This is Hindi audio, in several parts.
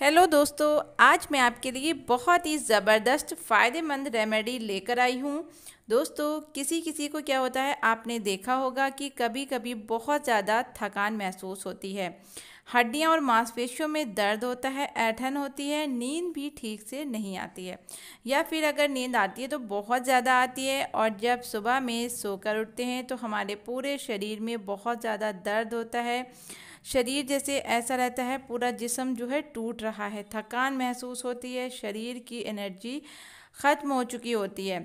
हेलो दोस्तों आज मैं आपके लिए बहुत ही ज़बरदस्त फ़ायदेमंद रेमेडी लेकर आई हूँ दोस्तों किसी किसी को क्या होता है आपने देखा होगा कि कभी कभी बहुत ज़्यादा थकान महसूस होती है हड्डियाँ और मांसपेशियों में दर्द होता है ऐठन होती है नींद भी ठीक से नहीं आती है या फिर अगर नींद आती है तो बहुत ज़्यादा आती है और जब सुबह में सोकर उठते हैं तो हमारे पूरे शरीर में बहुत ज़्यादा दर्द होता है शरीर जैसे ऐसा रहता है पूरा जिसम जो है टूट रहा है थकान महसूस होती है शरीर की एनर्जी ख़त्म हो चुकी होती है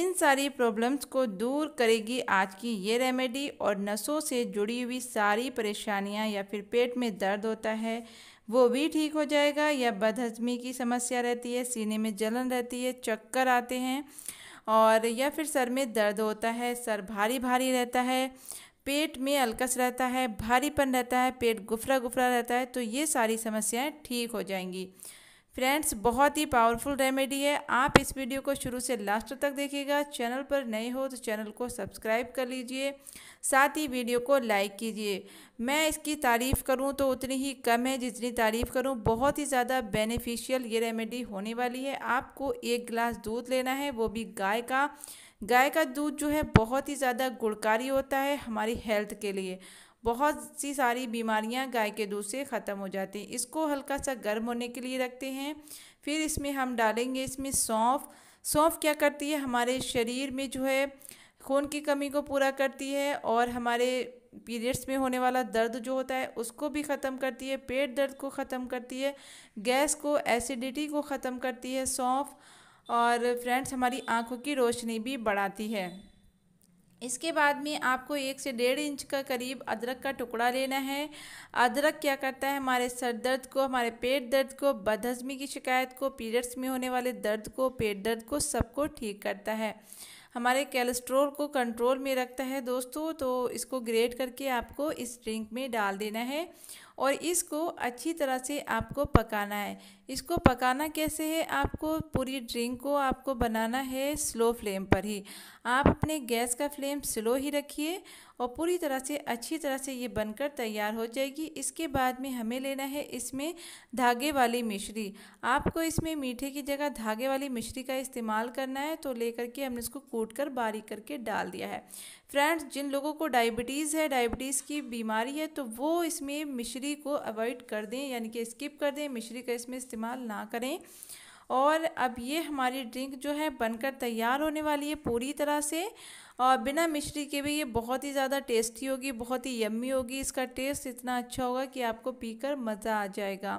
इन सारी प्रॉब्लम्स को दूर करेगी आज की ये रेमेडी और नसों से जुड़ी हुई सारी परेशानियां या फिर पेट में दर्द होता है वो भी ठीक हो जाएगा या बदहजमी की समस्या रहती है सीने में जलन रहती है चक्कर आते हैं और या फिर सर में दर्द होता है सर भारी भारी रहता है पेट में अलकस रहता है भारीपन रहता है पेट गुफरा गुफरा रहता है तो ये सारी समस्याएं ठीक हो जाएंगी फ्रेंड्स बहुत ही पावरफुल रेमेडी है आप इस वीडियो को शुरू से लास्ट तक देखिएगा चैनल पर नए हो तो चैनल को सब्सक्राइब कर लीजिए साथ ही वीडियो को लाइक कीजिए मैं इसकी तारीफ़ करूं तो उतनी ही कम है जितनी तारीफ़ करूं बहुत ही ज़्यादा बेनिफिशियल ये रेमेडी होने वाली है आपको एक गिलास दूध लेना है वो भी गाय का गाय का दूध जो है बहुत ही ज़्यादा गुणकारी होता है हमारी हेल्थ के लिए बहुत सी सारी बीमारियां गाय के दूध से ख़त्म हो जाती हैं इसको हल्का सा गर्म होने के लिए रखते हैं फिर इसमें हम डालेंगे इसमें सौंफ सौंफ क्या करती है हमारे शरीर में जो है खून की कमी को पूरा करती है और हमारे पीरियड्स में होने वाला दर्द जो होता है उसको भी ख़त्म करती है पेट दर्द को ख़त्म करती है गैस को एसिडिटी को ख़त्म करती है सौंफ और फ्रेंड्स हमारी आँखों की रोशनी भी बढ़ाती है इसके बाद में आपको एक से डेढ़ इंच का करीब अदरक का टुकड़ा लेना है अदरक क्या करता है हमारे सर दर्द को हमारे पेट दर्द को बदहजमी की शिकायत को पीरियड्स में होने वाले दर्द को पेट दर्द को सबको ठीक करता है हमारे कैलेस्ट्रोल को कंट्रोल में रखता है दोस्तों तो इसको ग्रेट करके आपको इस ड्रिंक में डाल देना है और इसको अच्छी तरह से आपको पकाना है इसको पकाना कैसे है आपको पूरी ड्रिंक को आपको बनाना है स्लो फ्लेम पर ही आप अपने गैस का फ्लेम स्लो ही रखिए और पूरी तरह से अच्छी तरह से ये बनकर तैयार हो जाएगी इसके बाद में हमें लेना है इसमें धागे वाली मिश्री आपको इसमें मीठे की जगह धागे वाली मिश्री का इस्तेमाल करना है तो लेकर के हमने इसको कूट कर बारीक करके डाल दिया है फ्रेंड्स जिन लोगों को डायबिटीज़ है डायबिटीज़ की बीमारी है तो वो इसमें मिश्री मिश्री को अवॉइड कर दें यानी कि स्किप कर दें मिश्री का इसमें इस्तेमाल ना करें और अब ये हमारी ड्रिंक जो है बनकर तैयार होने वाली है पूरी तरह से और बिना मिश्री के भी ये बहुत ही ज़्यादा टेस्टी होगी बहुत ही यम्मी होगी इसका टेस्ट इतना अच्छा होगा कि आपको पीकर मज़ा आ जाएगा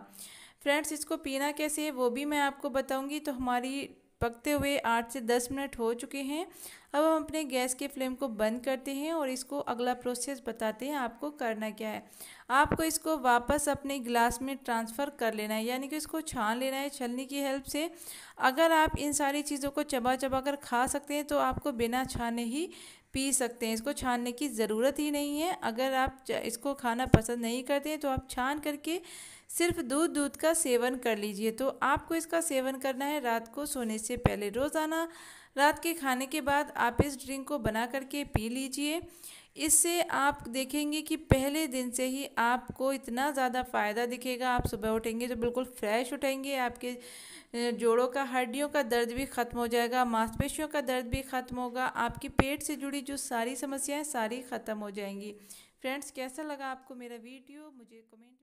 फ्रेंड्स इसको पीना कैसे है वो भी मैं आपको बताऊंगी तो हमारी पकते हुए आठ से दस मिनट हो चुके हैं अब हम अपने गैस के फ्लेम को बंद करते हैं और इसको अगला प्रोसेस बताते हैं आपको करना क्या है आपको इसको वापस अपने गिलास में ट्रांसफ़र कर लेना है यानी कि इसको छान लेना है छलनी की हेल्प से अगर आप इन सारी चीज़ों को चबा चबा कर खा सकते हैं तो आपको बिना छाने ही पी सकते हैं इसको छानने की ज़रूरत ही नहीं है अगर आप इसको खाना पसंद नहीं करते हैं तो आप छान करके सिर्फ दूध दूध का सेवन कर लीजिए तो आपको इसका सेवन करना है रात को सोने से पहले रोज़ाना रात के खाने के बाद आप इस ड्रिंक को बना करके पी लीजिए इससे आप देखेंगे कि पहले दिन से ही आपको इतना ज़्यादा फ़ायदा दिखेगा आप सुबह उठेंगे तो बिल्कुल फ्रेश उठेंगे आपके जोड़ों का हड्डियों का दर्द भी ख़त्म हो जाएगा मांसपेशियों का दर्द भी ख़त्म होगा आपकी पेट से जुड़ी जो सारी समस्याएं सारी ख़त्म हो जाएंगी फ्रेंड्स कैसा लगा आपको मेरा वीडियो मुझे कमेंट